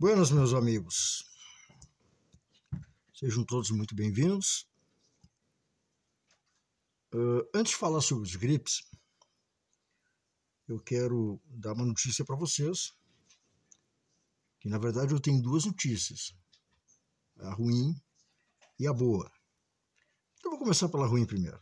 Buenos, meus amigos. Sejam todos muito bem-vindos. Uh, antes de falar sobre os gripes, eu quero dar uma notícia para vocês. Que na verdade eu tenho duas notícias: a ruim e a boa. Então, eu vou começar pela ruim primeiro.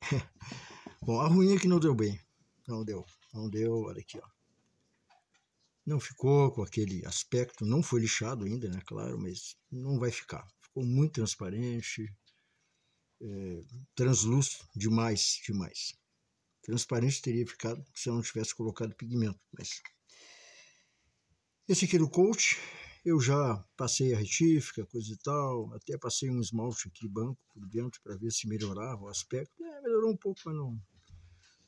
Bom, a ruim é que não deu bem. Não deu. Não deu. Olha aqui, ó não ficou com aquele aspecto, não foi lixado ainda, né, claro, mas não vai ficar. Ficou muito transparente, é, translúcido, demais, demais. Transparente teria ficado se eu não tivesse colocado pigmento, mas... Esse aqui do coach, eu já passei a retífica, coisa e tal, até passei um esmalte aqui banco por dentro para ver se melhorava o aspecto. É, melhorou um pouco, mas não,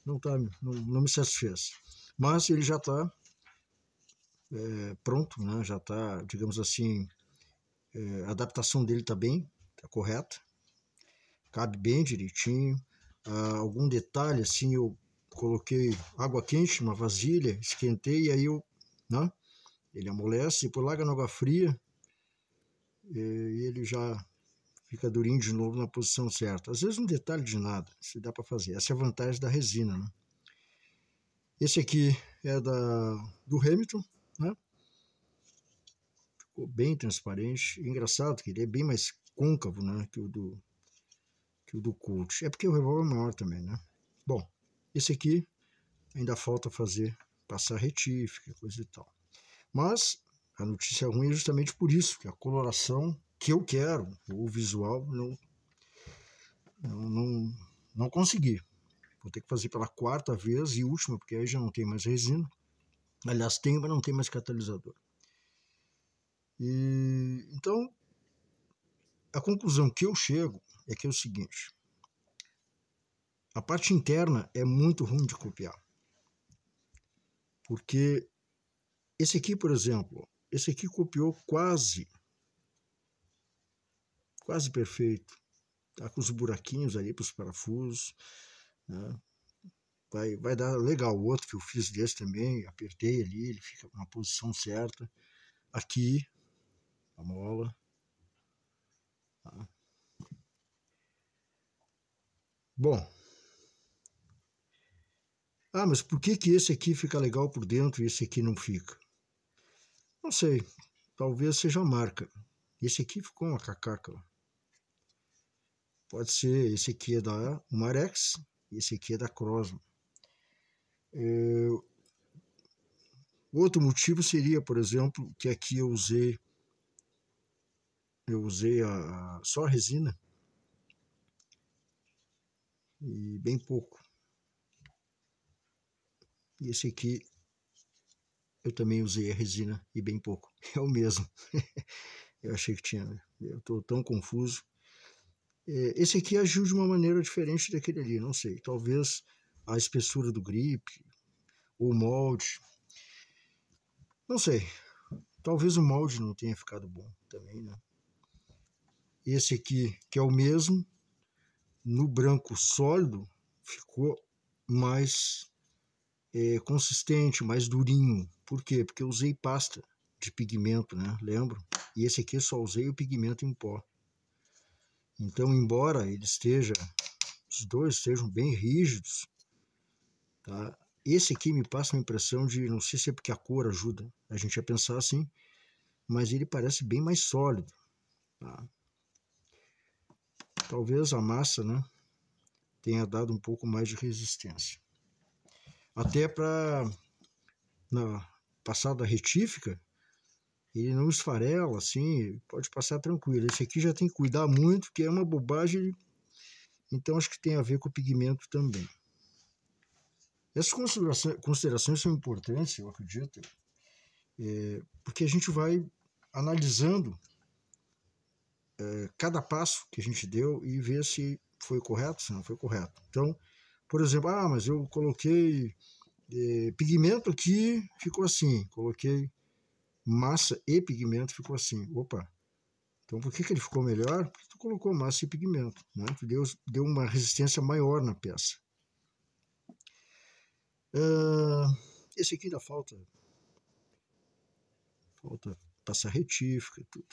não, tá, não, não me satisfez. Mas ele já está é, pronto, né? já está, digamos assim, é, a adaptação dele está bem, está correta, cabe bem direitinho. Ah, algum detalhe, assim, eu coloquei água quente uma vasilha, esquentei e aí eu, né? ele amolece, por larga na água fria e ele já fica durinho de novo na posição certa. Às vezes um detalhe de nada, se dá para fazer. Essa é a vantagem da resina. Né? Esse aqui é da, do Hamilton, né? Ficou bem transparente. Engraçado que ele é bem mais côncavo né, que o do que o do Colt. É porque o revólver é maior também, né? Bom, esse aqui ainda falta fazer, passar retífica, coisa e tal. Mas a notícia ruim é justamente por isso, que a coloração que eu quero, o visual, não, não, não, não consegui. Vou ter que fazer pela quarta vez e última, porque aí já não tem mais resina. Aliás, tem, mas não tem mais catalisador. E, então, a conclusão que eu chego é que é o seguinte: a parte interna é muito ruim de copiar. Porque esse aqui, por exemplo, esse aqui copiou quase, quase perfeito. Tá com os buraquinhos ali para os parafusos, né? vai, vai dar legal. O outro que eu fiz desse também, apertei ali, ele fica na posição certa. Aqui, a mola. Tá? Bom. Ah, mas por que, que esse aqui fica legal por dentro e esse aqui não fica? Não sei, talvez seja a marca. Esse aqui ficou uma cacaca. Pode ser, esse aqui é da Marex, esse aqui é da Crosmo. É, outro motivo seria, por exemplo, que aqui eu usei eu usei a, só a resina e bem pouco. E esse aqui eu também usei a resina e bem pouco. É o mesmo. eu achei que tinha. Eu estou tão confuso. Eh, esse aqui agiu de uma maneira diferente daquele ali, não sei. Talvez a espessura do grip, o molde. Não sei. Talvez o molde não tenha ficado bom também, né? Esse aqui, que é o mesmo, no branco sólido, ficou mais é, consistente, mais durinho. Por quê? Porque eu usei pasta de pigmento, né? Lembro? E esse aqui só usei o pigmento em pó. Então, embora ele esteja, os dois estejam bem rígidos, tá? Esse aqui me passa uma impressão de, não sei se é porque a cor ajuda, a gente ia pensar assim, mas ele parece bem mais sólido. Tá? Talvez a massa né, tenha dado um pouco mais de resistência. Até para passar da retífica, ele não esfarela assim, pode passar tranquilo. Esse aqui já tem que cuidar muito, que é uma bobagem, então acho que tem a ver com o pigmento também. Essas considerações, são importantes, eu acredito, é, porque a gente vai analisando é, cada passo que a gente deu e ver se foi correto, se não foi correto. Então, por exemplo, ah, mas eu coloquei é, pigmento aqui, ficou assim. Coloquei massa e pigmento, ficou assim. Opa! Então, por que, que ele ficou melhor? Porque tu colocou massa e pigmento, né? deu, deu uma resistência maior na peça. Uh, esse aqui ainda falta. Falta passar retífica e tudo.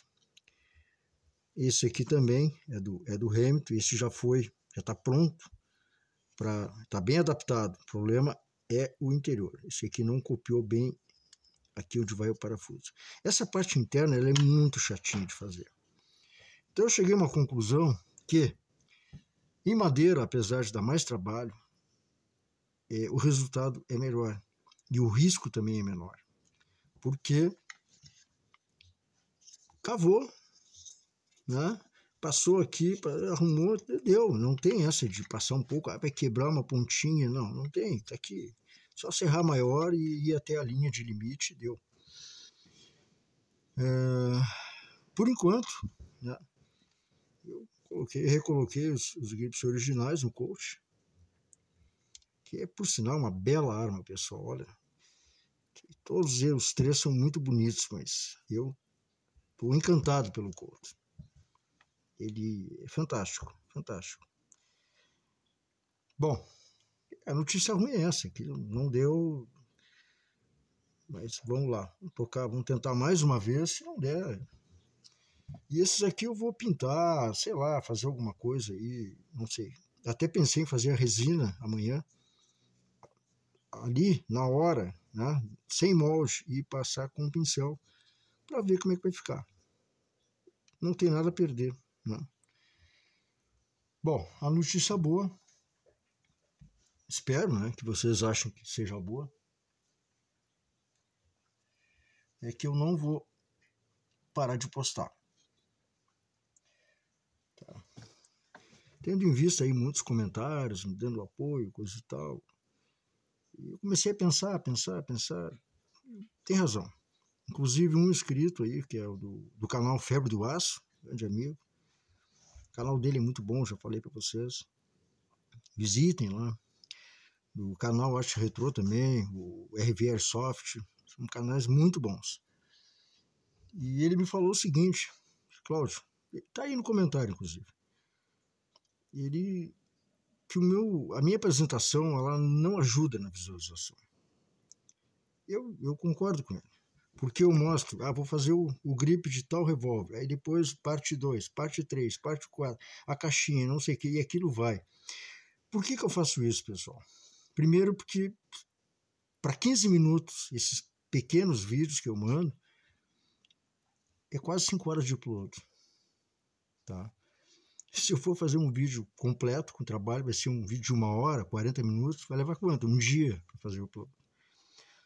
Esse aqui também é do, é do Hamilton, esse já foi, já está pronto, está bem adaptado. O problema é o interior. Esse aqui não copiou bem aqui onde vai o parafuso. Essa parte interna ela é muito chatinha de fazer. Então eu cheguei a uma conclusão que em madeira, apesar de dar mais trabalho, é, o resultado é melhor e o risco também é menor. Porque cavou, né? passou aqui, arrumou, deu. Não tem essa de passar um pouco, ah, vai quebrar uma pontinha. Não, não tem, tá aqui. Só serrar maior e ir até a linha de limite, deu. É, por enquanto, né? eu coloquei, recoloquei os, os grips originais no coach, que é, por sinal, é uma bela arma, pessoal, olha. Todos os três são muito bonitos, mas eu estou encantado pelo Couto. Ele é fantástico, fantástico. Bom, a notícia ruim é essa, que não deu, mas vamos lá, vamos tocar, vamos tentar mais uma vez, se não der. E esses aqui eu vou pintar, sei lá, fazer alguma coisa aí, não sei. Até pensei em fazer a resina amanhã, ali na hora, né, sem molde, e passar com um pincel para ver como é que vai ficar. Não tem nada a perder. Né? Bom, a notícia boa. Espero né, que vocês achem que seja boa. É que eu não vou parar de postar. Tá. Tendo em vista aí muitos comentários, me dando apoio, coisa e tal, eu comecei a pensar, pensar, pensar. Tem razão. Inclusive um inscrito aí, que é o do, do canal Febre do Aço, grande amigo. O canal dele é muito bom, já falei para vocês. Visitem lá. O canal Arte Retro também, o RV Airsoft, são canais muito bons. E ele me falou o seguinte, Cláudio, tá aí no comentário, inclusive. Ele que o meu, a minha apresentação ela não ajuda na visualização. Eu, eu concordo com ele. Porque eu mostro, ah, vou fazer o, o grip de tal revólver, aí depois parte 2, parte 3, parte 4, a caixinha, não sei o que, e aquilo vai. Por que, que eu faço isso, pessoal? Primeiro, porque para 15 minutos, esses pequenos vídeos que eu mando, é quase 5 horas de upload. Tá? Se eu for fazer um vídeo completo com trabalho, vai ser um vídeo de uma hora, 40 minutos, vai levar quanto? Um dia para fazer o upload.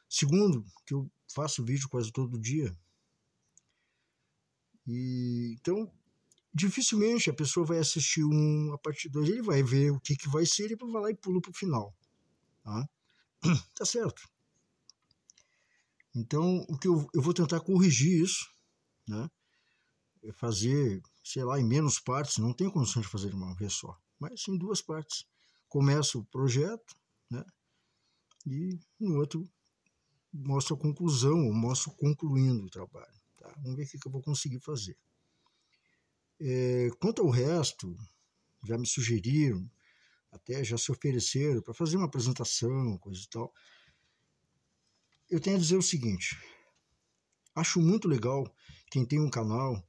Segundo, que eu faço vídeo quase todo dia. E, então, dificilmente a pessoa vai assistir um, a de dois, ele vai ver o que, que vai ser e vai lá e pula para o final. Tá? tá certo. Então, o que eu, eu vou tentar corrigir isso, né? É fazer, sei lá, em menos partes, não tem condição de fazer de uma vez só, mas em duas partes. Começa o projeto, né? E no outro mostra a conclusão, ou mostro concluindo o trabalho. Tá? Vamos ver o que, que eu vou conseguir fazer. É, quanto ao resto, já me sugeriram, até já se ofereceram para fazer uma apresentação, coisa e tal. Eu tenho a dizer o seguinte: acho muito legal quem tem um canal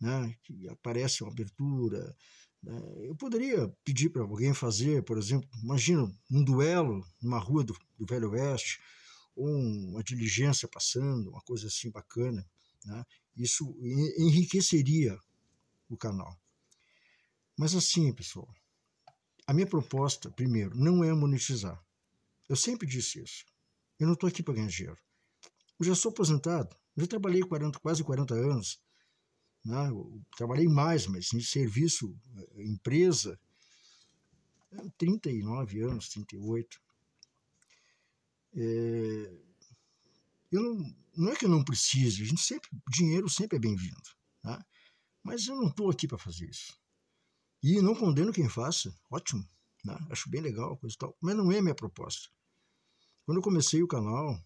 né, que aparece uma abertura. Né? Eu poderia pedir para alguém fazer, por exemplo, imagina um duelo numa rua do, do Velho Oeste, ou uma diligência passando, uma coisa assim bacana. Né? Isso enriqueceria o canal. Mas assim, pessoal, a minha proposta, primeiro, não é monetizar. Eu sempre disse isso. Eu não estou aqui para ganhar dinheiro. Eu já sou aposentado, eu já trabalhei 40, quase 40 anos. Né? trabalhei mais, mas em serviço, eh, empresa, 39 anos, 38. É, eu não, não é que eu não precise, a gente sempre, dinheiro sempre é bem-vindo, né? mas eu não estou aqui para fazer isso. E não condeno quem faça, ótimo, né? acho bem legal, coisa e tal, mas não é minha proposta. Quando eu comecei o canal,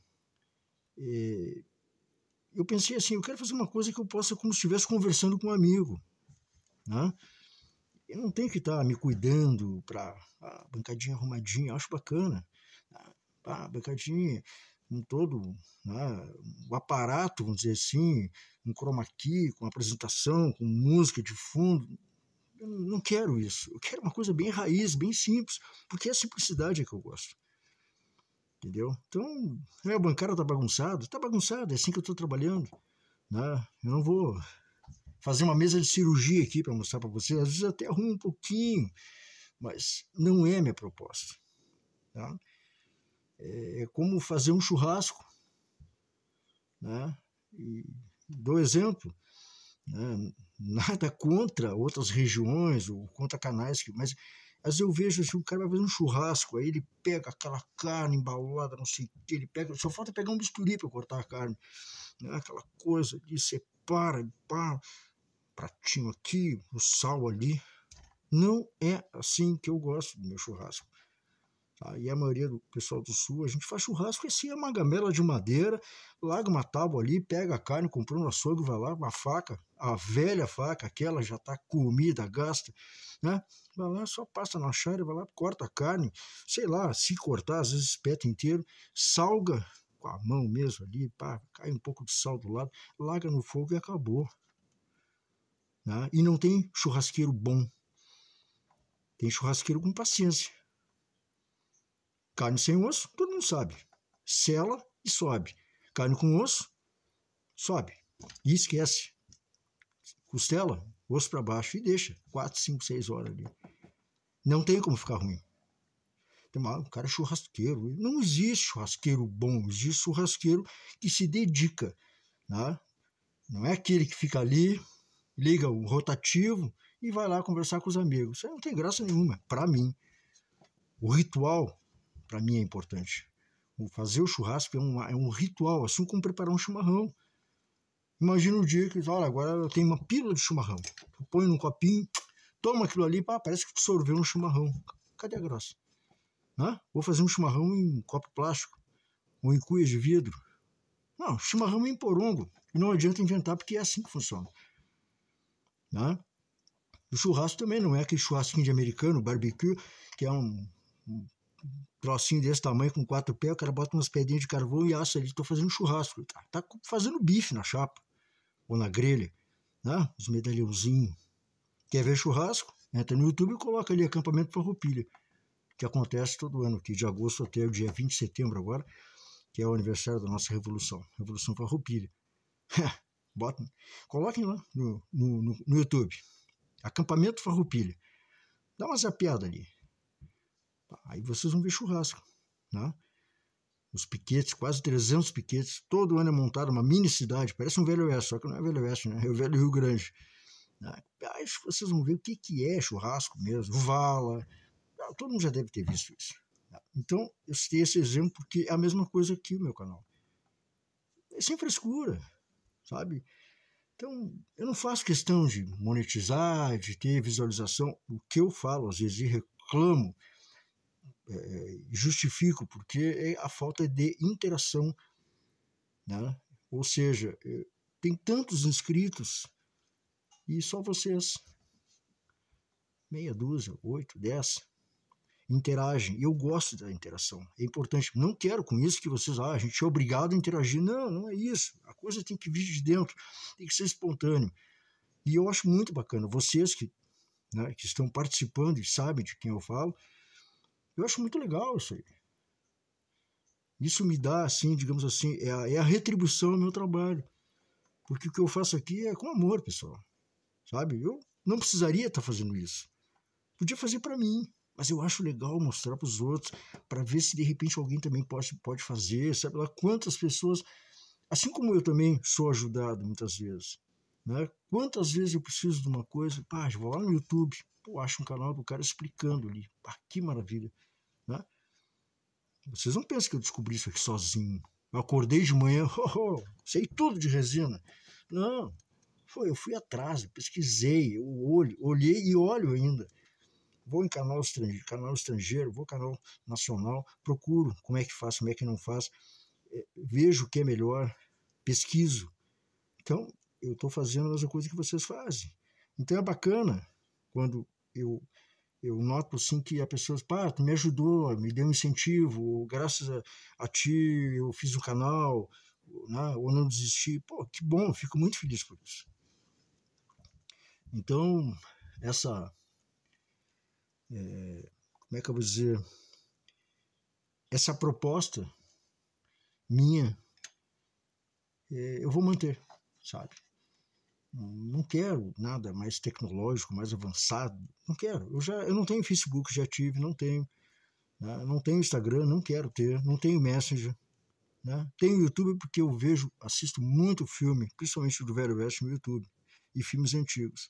eh, eu pensei assim, eu quero fazer uma coisa que eu possa como se estivesse conversando com um amigo, né? Eu não tenho que estar tá me cuidando para a ah, bancadinha arrumadinha, acho bacana. A ah, ah, bancadinha com todo né, o aparato, vamos dizer assim, um chroma key, com apresentação, com música de fundo. Eu não quero isso. Eu quero uma coisa bem raiz, bem simples, porque é a simplicidade que eu gosto entendeu? Então, é, bancada bancário tá bagunçado, tá bagunçado, é assim que eu tô trabalhando, né? Eu não vou fazer uma mesa de cirurgia aqui para mostrar para vocês, às vezes até arrumo um pouquinho, mas não é minha proposta, tá? É, é como fazer um churrasco, né? E dou exemplo, né? nada contra outras regiões ou contra canais, que, mas às vezes eu vejo assim, um cara vai fazer um churrasco, aí ele pega aquela carne embalada, não sei o que, ele pega, só falta pegar um bisturi para cortar a carne. Né? Aquela coisa de separa, pá, pratinho aqui, o sal ali. Não é assim que eu gosto do meu churrasco. Tá? E a maioria do pessoal do sul, a gente faz churrasco, assim, é uma gamela de madeira, larga uma tábua ali, pega a carne, comprou um açougue, vai lá, uma faca, a velha faca, aquela já tá comida, gasta, né? Vai lá, só passa na chária, vai lá, corta a carne, sei lá, se cortar, às vezes espeta inteiro, salga com a mão mesmo ali, pá, cai um pouco de sal do lado, larga no fogo e acabou. Né? E não tem churrasqueiro bom. Tem churrasqueiro com paciência. Carne sem osso, todo mundo sabe. Sela e sobe. Carne com osso, sobe. E esquece. Costela, osso para baixo e deixa. 4, 5, 6 horas ali. Não tem como ficar ruim. Tem uma, um cara é churrasqueiro. Não existe churrasqueiro bom, existe churrasqueiro que se dedica. Né? Não é aquele que fica ali, liga o rotativo e vai lá conversar com os amigos. Isso não tem graça nenhuma, para mim. O ritual para mim é importante. O fazer o churrasco é, uma, é um ritual, assim como preparar um chimarrão. Imagina o dia que, olha, agora tem uma pílula de chimarrão. Tu põe num copinho, toma aquilo ali, pá, parece que sorveu um chimarrão. Cadê a grossa? Né? Vou fazer um chimarrão em copo plástico ou em cuias de vidro. Não, chimarrão é em porongo. E não adianta inventar, porque é assim que funciona. Né? O churrasco também não é aquele churrasquinho de americano, barbecue, que é um, um trocinho desse tamanho com quatro pés, o cara bota umas pedrinhas de carvão e aço ali, tô fazendo churrasco. Tá, tá fazendo bife na chapa ou na grelha, né? Os medalhãozinhos. Quer ver churrasco? Entra no YouTube e coloca ali acampamento Farroupilha, que acontece todo ano aqui, de agosto até o dia 20 de setembro agora, que é o aniversário da nossa revolução, Revolução Farroupilha. Bota, coloquem lá no, no, no, no YouTube. Acampamento Farroupilha. Dá uma zapiada ali. Aí vocês vão ver churrasco, né? Os piquetes, quase 300 piquetes, todo ano é montada uma mini cidade, parece um Velho Oeste, só que não é Velho Oeste, né? É o Velho Rio Grande. Né? Aí vocês vão ver o que, que é churrasco mesmo, vala, né? todo mundo já deve ter visto isso. Né? Então, eu citei esse exemplo porque é a mesma coisa aqui o meu canal. É sem frescura, sabe? Então, eu não faço questão de monetizar, de ter visualização. O que eu falo, às vezes, e reclamo é, justifico porque é a falta de interação, né? ou seja, eh, tem tantos inscritos e só vocês, meia dúzia, oito, dez, interagem. Eu gosto da interação, é importante. Não quero com isso que vocês, ah, a gente é obrigado a interagir. Não, não é isso. A coisa tem que vir de dentro, tem que ser espontâneo. E eu acho muito bacana, vocês que, né, que estão participando e sabem de quem eu falo, eu acho muito legal isso aí. Isso me dá, assim, digamos assim, é a, é a retribuição ao meu trabalho. Porque o que eu faço aqui é com amor, pessoal. Sabe? Eu não precisaria estar tá fazendo isso. Podia fazer para mim, mas eu acho legal mostrar para os outros, para ver se de repente alguém também pode, pode fazer, sabe lá quantas pessoas, assim como eu também sou ajudado muitas vezes, né? Quantas vezes eu preciso de uma coisa? Pá, vou lá no YouTube, pô, acho um canal do cara explicando ali. Pá, que maravilha. Né? Vocês não pensam que eu descobri isso aqui sozinho. Eu acordei de manhã, oh, oh, sei tudo de resina. Não, foi, eu fui atrás, eu pesquisei, eu olho, olhei e olho ainda. Vou em canal estrangeiro, canal estrangeiro, vou canal nacional, procuro como é que faz, como é que não faz, eh, vejo o que é melhor, pesquiso. Então, eu estou fazendo a mesma coisa que vocês fazem. Então é bacana quando eu, eu noto assim que a pessoa pá, ah, me ajudou, me deu um incentivo, graças a, a ti eu fiz o um canal, né, ou não desisti. Pô, que bom, fico muito feliz por isso. Então, essa. É, como é que eu vou dizer? Essa proposta minha, é, eu vou manter, sabe? não quero nada mais tecnológico, mais avançado, não quero. Eu já eu não tenho Facebook, já tive, não tenho. Né? Não tenho Instagram, não quero ter, não tenho Messenger. Né? Tenho YouTube porque eu vejo, assisto muito filme, principalmente do Velho Oeste no YouTube, e filmes antigos.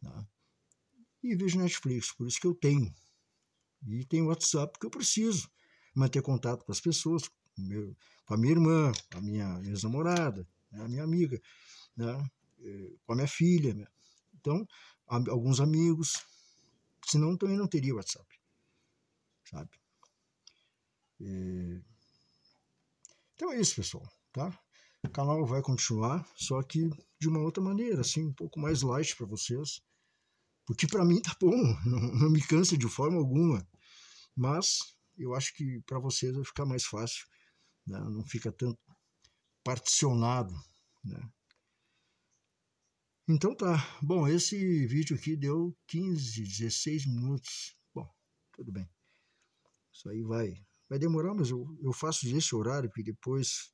Né? E vejo Netflix, por isso que eu tenho. E tenho WhatsApp porque eu preciso manter contato com as pessoas, com, meu, com a minha irmã, com a minha ex-namorada, né? a minha amiga. Né? Eh, com a minha filha, né? então alguns amigos, senão também não teria WhatsApp, sabe? E... Eh, então é isso, pessoal, tá? O canal vai continuar, só que de uma outra maneira, assim, um pouco mais light para vocês, porque para mim tá bom, não, não me cansa de forma alguma, mas eu acho que para vocês vai ficar mais fácil, né? não fica tanto particionado, né? Então tá. Bom, esse vídeo aqui deu 15, 16 minutos. Bom, tudo bem. Isso aí vai, vai demorar, mas eu, eu faço esse horário, porque depois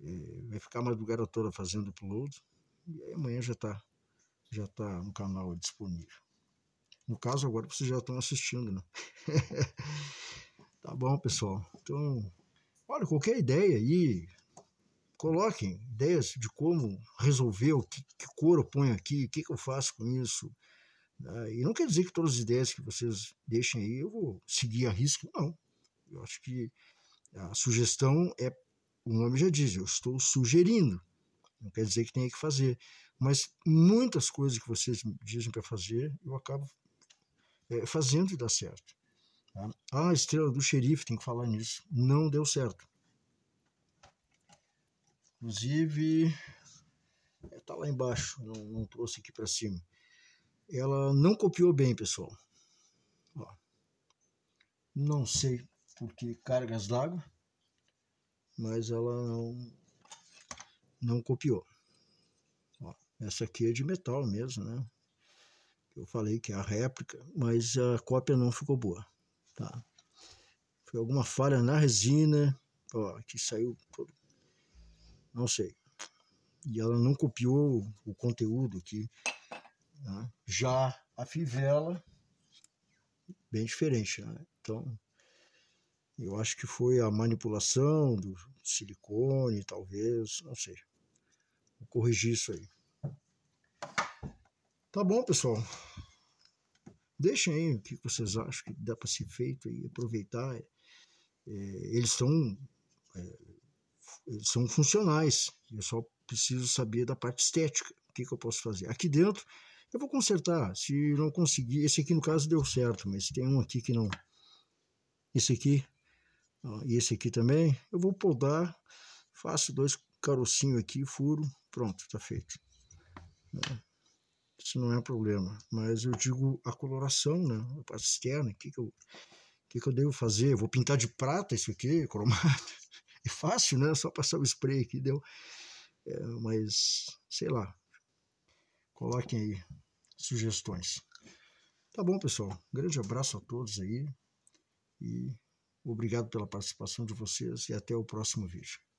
é, vai ficar a madrugada toda fazendo upload. E aí amanhã já tá, já tá no canal disponível. No caso, agora vocês já estão assistindo, né? tá bom, pessoal. Então, olha, qualquer ideia aí, Coloquem ideias de como resolver, o que, que cor eu ponho aqui, o que, que eu faço com isso. Né? E não quer dizer que todas as ideias que vocês deixem aí eu vou seguir a risco, não. Eu acho que a sugestão é, o nome já diz, eu estou sugerindo. Não quer dizer que tenha que fazer. Mas muitas coisas que vocês dizem para fazer, eu acabo é, fazendo e dá certo. Tá? Ah, a estrela do xerife, tem que falar nisso. Não deu certo. Inclusive, está lá embaixo, não, não trouxe aqui para cima. Ela não copiou bem, pessoal. Ó, não sei por que cargas d'água, mas ela não, não copiou. Ó, essa aqui é de metal mesmo, né? Eu falei que é a réplica, mas a cópia não ficou boa, tá? Foi alguma falha na resina, ó, que saiu todo não sei. E ela não copiou o conteúdo aqui. Né? Já a fivela, bem diferente. Né? Então, eu acho que foi a manipulação do silicone, talvez, não sei. Vou corrigir isso aí. Tá bom, pessoal. Deixem aí o que vocês acham que dá para ser feito e aproveitar. É, eles estão é, eles são funcionais. Eu só preciso saber da parte estética, o que, que eu posso fazer. Aqui dentro eu vou consertar, se não conseguir, esse aqui no caso deu certo, mas tem um aqui que não, esse aqui e esse aqui também, eu vou podar, faço dois carocinhos aqui, furo, pronto, tá feito. Né? Isso não é um problema, mas eu digo a coloração, né, a parte externa, o que que eu, que que eu devo fazer? Eu vou pintar de prata isso aqui, cromado? É fácil, né? Só passar o spray aqui, deu. É, mas, sei lá. Coloquem aí sugestões. Tá bom, pessoal. Grande abraço a todos aí. E obrigado pela participação de vocês e até o próximo vídeo.